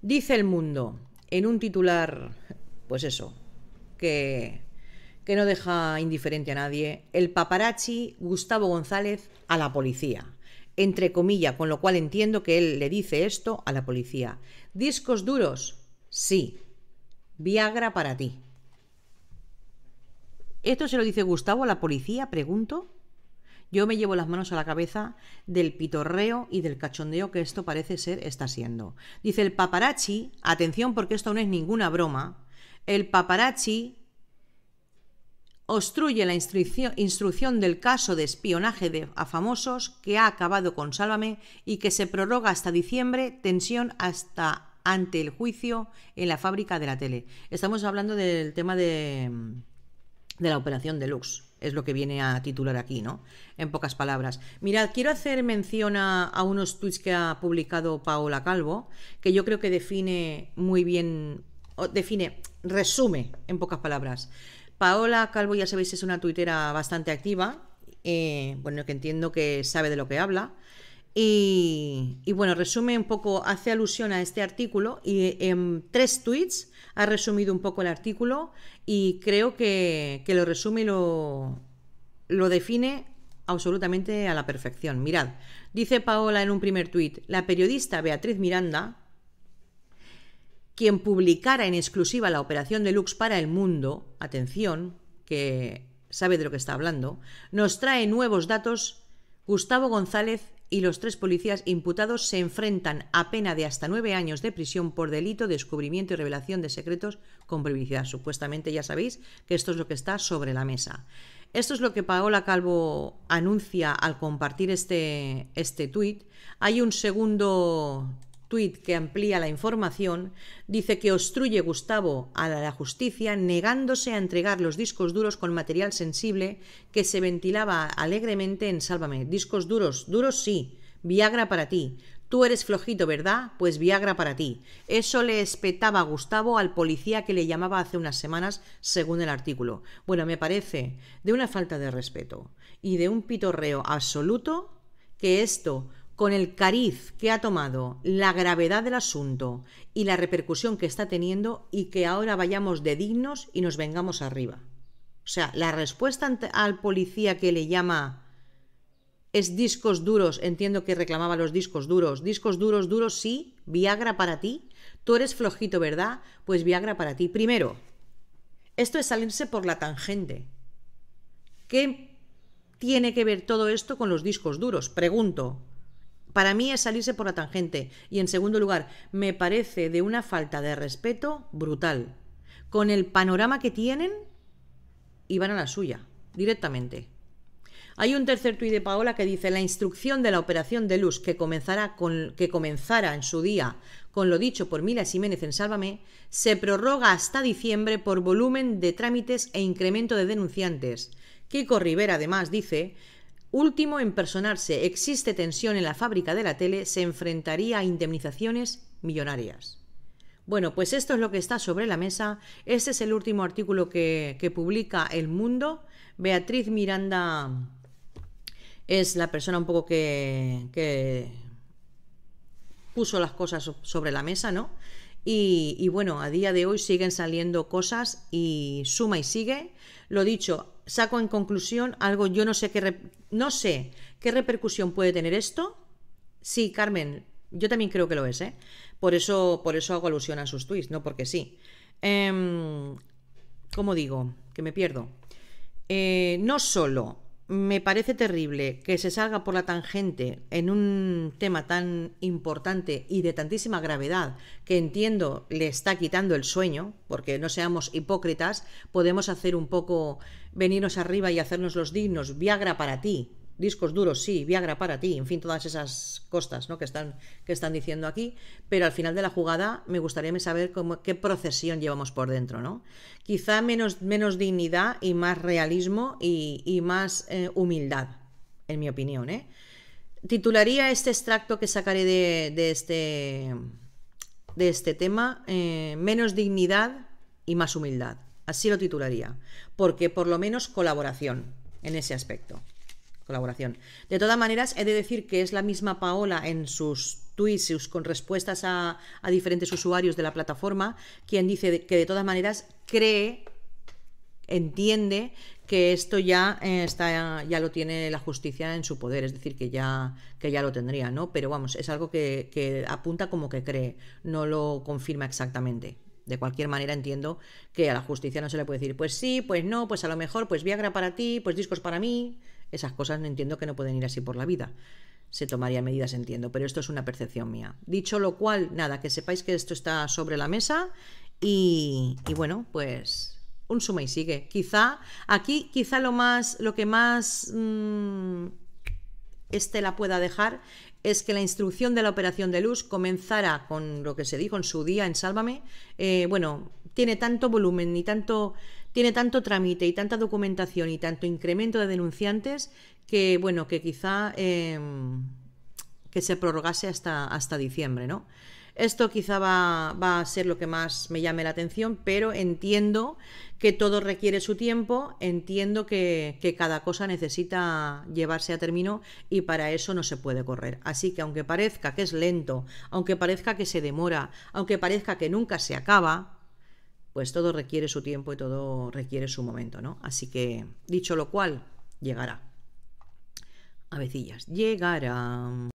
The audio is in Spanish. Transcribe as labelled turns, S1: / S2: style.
S1: Dice el mundo en un titular, pues eso, que, que no deja indiferente a nadie, el paparazzi Gustavo González a la policía entre comillas, con lo cual entiendo que él le dice esto a la policía. ¿Discos duros? Sí. Viagra para ti. ¿Esto se lo dice Gustavo a la policía? Pregunto. Yo me llevo las manos a la cabeza del pitorreo y del cachondeo que esto parece ser está siendo. Dice el paparazzi, atención porque esto no es ninguna broma, el paparazzi obstruye la instrucción, del caso de espionaje de, a famosos que ha acabado con Sálvame y que se prorroga hasta diciembre, tensión hasta ante el juicio en la fábrica de la tele. Estamos hablando del tema de, de la operación Deluxe es lo que viene a titular aquí, ¿no? En pocas palabras. Mirad, quiero hacer mención a, unos tweets que ha publicado Paola Calvo, que yo creo que define muy bien, define, resume en pocas palabras. Paola Calvo, ya sabéis, es una tuitera bastante activa, eh, bueno, que entiendo que sabe de lo que habla. Y, bueno, resume un poco, hace alusión a este artículo y en tres tweets ha resumido un poco el artículo y creo que, lo resume y lo, lo define absolutamente a la perfección. Mirad, dice Paola en un primer tweet la periodista Beatriz Miranda, quien publicara en exclusiva la operación Deluxe para el mundo, atención, que sabe de lo que está hablando, nos trae nuevos datos Gustavo González y los tres policías imputados se enfrentan a pena de hasta nueve años de prisión por delito de descubrimiento y revelación de secretos con publicidad. Supuestamente ya sabéis que esto es lo que está sobre la mesa. Esto es lo que Paola Calvo anuncia al compartir este, este tuit. Hay un segundo que amplía la información, dice que obstruye Gustavo a la justicia negándose a entregar los discos duros con material sensible que se ventilaba alegremente en Sálvame. Discos duros, duros sí, Viagra para ti. Tú eres flojito, ¿verdad? Pues Viagra para ti. Eso le espetaba Gustavo al policía que le llamaba hace unas semanas, según el artículo. Bueno, me parece de una falta de respeto y de un pitorreo absoluto que esto con el cariz que ha tomado, la gravedad del asunto y la repercusión que está teniendo y que ahora vayamos de dignos y nos vengamos arriba. O sea, la respuesta al policía que le llama es discos duros, entiendo que reclamaba los discos duros, discos duros, duros, sí, Viagra para ti, tú eres flojito, ¿verdad? Pues Viagra para ti. Primero, esto es salirse por la tangente. ¿Qué tiene que ver todo esto con los discos duros? Pregunto, para mí es salirse por la tangente. Y en segundo lugar, me parece de una falta de respeto brutal. Con el panorama que tienen iban van a la suya, directamente. Hay un tercer tuit de Paola que dice, la instrucción de la operación de luz que comenzará con, que comenzara en su día con lo dicho por Mila Jiménez en Sálvame, se prorroga hasta diciembre por volumen de trámites e incremento de denunciantes. Kiko Rivera además dice, último en personarse existe tensión en la fábrica de la tele, se enfrentaría a indemnizaciones millonarias. Bueno, pues esto es lo que está sobre la mesa. Este es el último artículo que, publica El Mundo. Beatriz Miranda es la persona un poco que, que puso las cosas sobre la mesa, ¿no? Y, y, bueno, a día de hoy siguen saliendo cosas y suma y sigue. Lo dicho, saco en conclusión algo, yo no sé qué, no sé qué repercusión puede tener esto. Sí, Carmen, yo también creo que lo es, ¿eh? Por eso, por eso hago alusión a sus tweets, no porque sí. Em, ¿Cómo digo? Que me pierdo. Eh, no solo me parece terrible que se salga por la tangente en un tema tan importante y de tantísima gravedad que entiendo le está quitando el sueño, porque no seamos hipócritas, podemos hacer un poco venirnos arriba y hacernos los dignos, Viagra para ti, discos duros sí, Viagra para ti, en fin, todas esas costas que, están, que están diciendo aquí, pero al final de la jugada me gustaría saber qué procesión llevamos por dentro, ¿no? Quizá menos, menos dignidad y más realismo y, más eh, humildad, en mi opinión, ¿eh? Titularía este extracto que sacaré de, este, de este tema, eh, menos dignidad y más humildad. Así lo titularía, porque por lo menos colaboración en ese aspecto colaboración. De todas maneras, he de decir que es la misma Paola en sus tweets con respuestas a, diferentes usuarios de la plataforma quien dice que de todas maneras cree, entiende que esto ya eh, está ya lo tiene la justicia en su poder, es decir, que ya que ya lo tendría, ¿no? Pero vamos, es algo que, que apunta como que cree, no lo confirma exactamente. De cualquier manera entiendo que a la justicia no se le puede decir, pues sí, pues no, pues a lo mejor, pues Viagra para ti, pues discos para mí, esas cosas no entiendo que no pueden ir así por la vida. Se tomaría medidas, entiendo, pero esto es una percepción mía. Dicho lo cual, nada, que sepáis que esto está sobre la mesa y, y bueno, pues un suma y sigue. Quizá aquí, quizá lo más, lo que más mm, este la pueda dejar es que la instrucción de la operación de luz comenzara con lo que se dijo en su día en Sálvame. Eh, bueno, tiene tanto volumen y tanto tiene tanto trámite y tanta documentación y tanto incremento de denunciantes que, bueno, que quizá em, que se prorrogase hasta, hasta diciembre, ¿no? Esto quizá va, va, a ser lo que más me llame la atención, pero entiendo que todo requiere su tiempo, entiendo que, que, cada cosa necesita llevarse a término y para eso no se puede correr. Así que aunque parezca que es lento, aunque parezca que se demora, aunque parezca que nunca se acaba, pues todo requiere su tiempo y todo requiere su momento, ¿no? Así que, dicho lo cual, llegará. Avecillas, llegará.